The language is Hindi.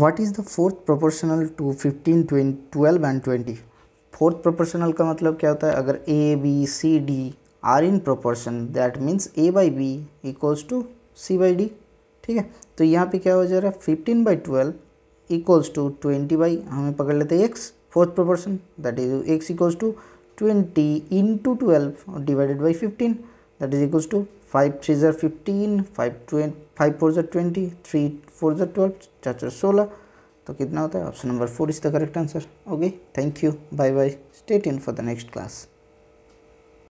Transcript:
what is the fourth proportional to fifteen twelve and twenty fourth proportional का मतलब क्या होता है अगर A B C D are in proportion that means A by B equals to C by D ठीक है तो यहाँ पे क्या हो जा रहा है fifteen by twelve equals to twenty by हमें पकड़ लेते हैं X fourth proportion that is X equals to twenty into twelve divided by fifteen that is equals to five three जर fifteen five twenty five four जर ट्वेंटी थ्री फोर जर ट्वेल्व चार चार सोलह तो कितना होता है option number four is the correct answer okay thank you bye bye stay in for the next class